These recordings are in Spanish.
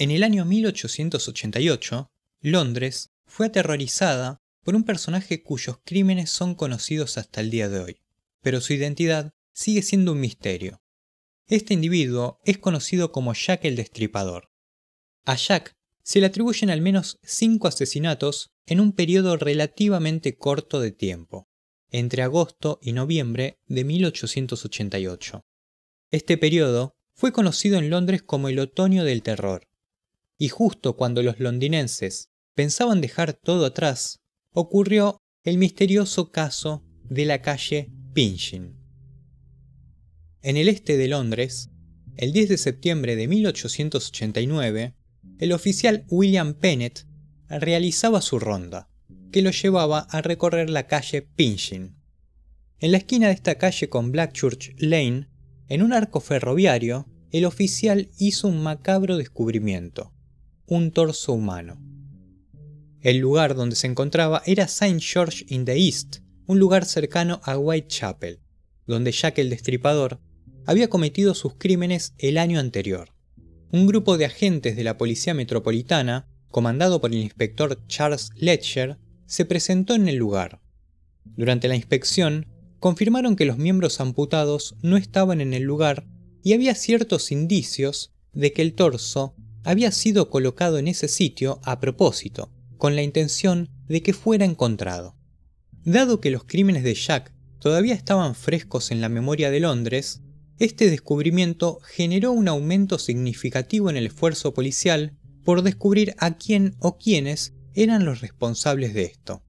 En el año 1888, Londres fue aterrorizada por un personaje cuyos crímenes son conocidos hasta el día de hoy, pero su identidad sigue siendo un misterio. Este individuo es conocido como Jack el Destripador. A Jack se le atribuyen al menos cinco asesinatos en un periodo relativamente corto de tiempo, entre agosto y noviembre de 1888. Este periodo fue conocido en Londres como el otoño del terror, y justo cuando los londinenses pensaban dejar todo atrás, ocurrió el misterioso caso de la calle Pinchin. En el este de Londres, el 10 de septiembre de 1889, el oficial William Pennett realizaba su ronda, que lo llevaba a recorrer la calle Pinchin. En la esquina de esta calle con Blackchurch Lane, en un arco ferroviario, el oficial hizo un macabro descubrimiento un torso humano. El lugar donde se encontraba era St. George in the East, un lugar cercano a Whitechapel, donde Jack el Destripador había cometido sus crímenes el año anterior. Un grupo de agentes de la Policía Metropolitana, comandado por el inspector Charles Letcher, se presentó en el lugar. Durante la inspección, confirmaron que los miembros amputados no estaban en el lugar y había ciertos indicios de que el torso había sido colocado en ese sitio a propósito, con la intención de que fuera encontrado. Dado que los crímenes de Jack todavía estaban frescos en la memoria de Londres, este descubrimiento generó un aumento significativo en el esfuerzo policial por descubrir a quién o quiénes eran los responsables de esto.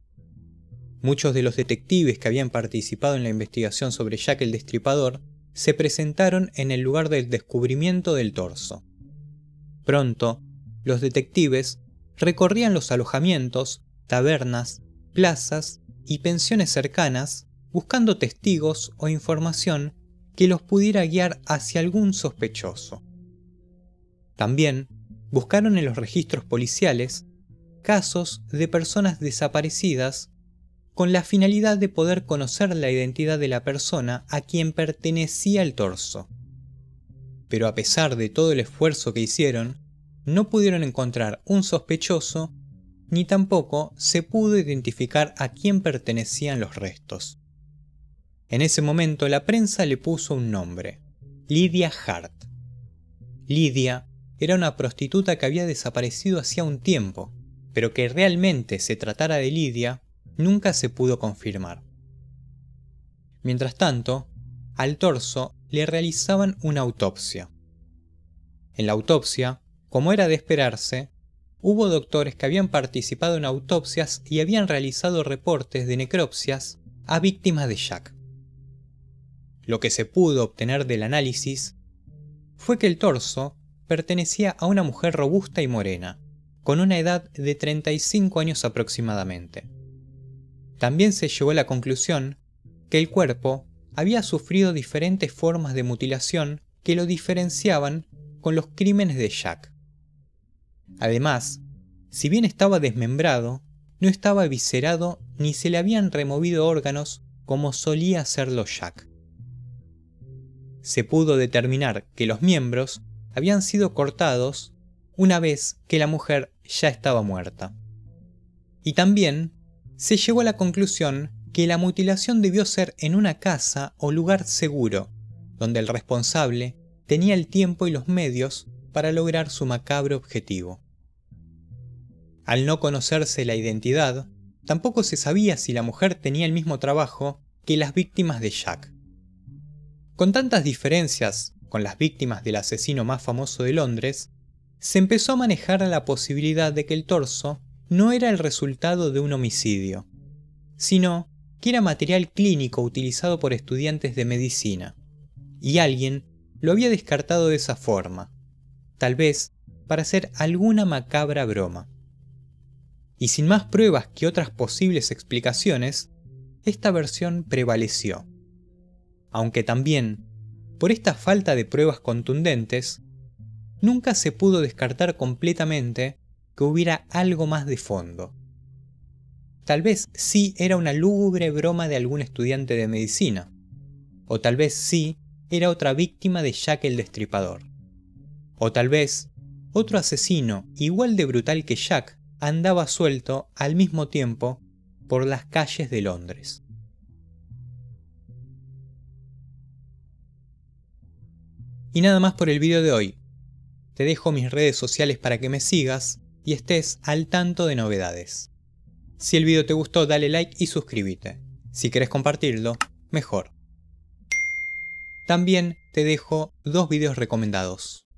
Muchos de los detectives que habían participado en la investigación sobre Jack el Destripador se presentaron en el lugar del descubrimiento del torso. Pronto, los detectives recorrían los alojamientos, tabernas, plazas y pensiones cercanas buscando testigos o información que los pudiera guiar hacia algún sospechoso. También buscaron en los registros policiales casos de personas desaparecidas con la finalidad de poder conocer la identidad de la persona a quien pertenecía el torso pero a pesar de todo el esfuerzo que hicieron, no pudieron encontrar un sospechoso ni tampoco se pudo identificar a quién pertenecían los restos. En ese momento la prensa le puso un nombre, lidia Hart. lidia era una prostituta que había desaparecido hacía un tiempo, pero que realmente se tratara de lidia nunca se pudo confirmar. Mientras tanto, al torso le realizaban una autopsia. En la autopsia, como era de esperarse, hubo doctores que habían participado en autopsias y habían realizado reportes de necropsias a víctimas de Jack. Lo que se pudo obtener del análisis fue que el torso pertenecía a una mujer robusta y morena, con una edad de 35 años aproximadamente. También se llegó a la conclusión que el cuerpo había sufrido diferentes formas de mutilación que lo diferenciaban con los crímenes de Jack. Además, si bien estaba desmembrado, no estaba viscerado ni se le habían removido órganos como solía hacerlo Jack. Se pudo determinar que los miembros habían sido cortados una vez que la mujer ya estaba muerta. Y también se llegó a la conclusión que la mutilación debió ser en una casa o lugar seguro, donde el responsable tenía el tiempo y los medios para lograr su macabro objetivo. Al no conocerse la identidad, tampoco se sabía si la mujer tenía el mismo trabajo que las víctimas de Jack. Con tantas diferencias con las víctimas del asesino más famoso de Londres, se empezó a manejar la posibilidad de que el torso no era el resultado de un homicidio, sino que era material clínico utilizado por estudiantes de medicina, y alguien lo había descartado de esa forma, tal vez para hacer alguna macabra broma. Y sin más pruebas que otras posibles explicaciones, esta versión prevaleció. Aunque también, por esta falta de pruebas contundentes, nunca se pudo descartar completamente que hubiera algo más de fondo. Tal vez sí era una lúgubre broma de algún estudiante de medicina. O tal vez sí era otra víctima de Jack el Destripador. O tal vez otro asesino igual de brutal que Jack andaba suelto al mismo tiempo por las calles de Londres. Y nada más por el video de hoy. Te dejo mis redes sociales para que me sigas y estés al tanto de novedades. Si el video te gustó dale like y suscríbete. Si querés compartirlo, mejor. También te dejo dos videos recomendados.